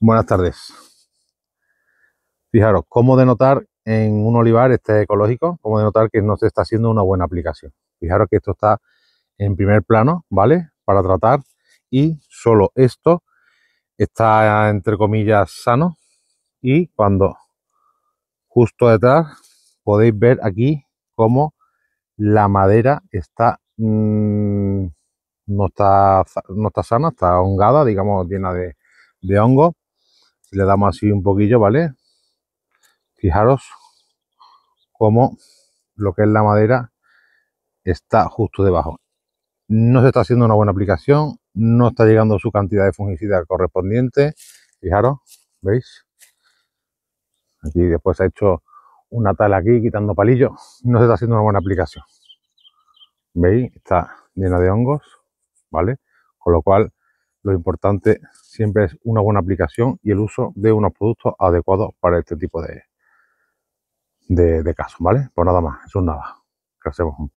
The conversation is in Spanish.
Buenas tardes. Fijaros, cómo denotar en un olivar este ecológico, cómo denotar que no se está haciendo una buena aplicación. Fijaros que esto está en primer plano, ¿vale? Para tratar y solo esto está entre comillas sano y cuando justo detrás podéis ver aquí cómo la madera está mm, no está no está sana, está ahongada, digamos llena de, de hongo le damos así un poquillo, ¿vale? Fijaros cómo lo que es la madera está justo debajo. No se está haciendo una buena aplicación, no está llegando su cantidad de fungicida correspondiente. Fijaros, ¿veis? Aquí después ha hecho una tala aquí quitando palillos. No se está haciendo una buena aplicación. ¿Veis? Está llena de hongos, ¿vale? Con lo cual lo importante siempre es una buena aplicación y el uso de unos productos adecuados para este tipo de, de, casos, ¿vale? Pues nada más, eso es nada. Que hacemos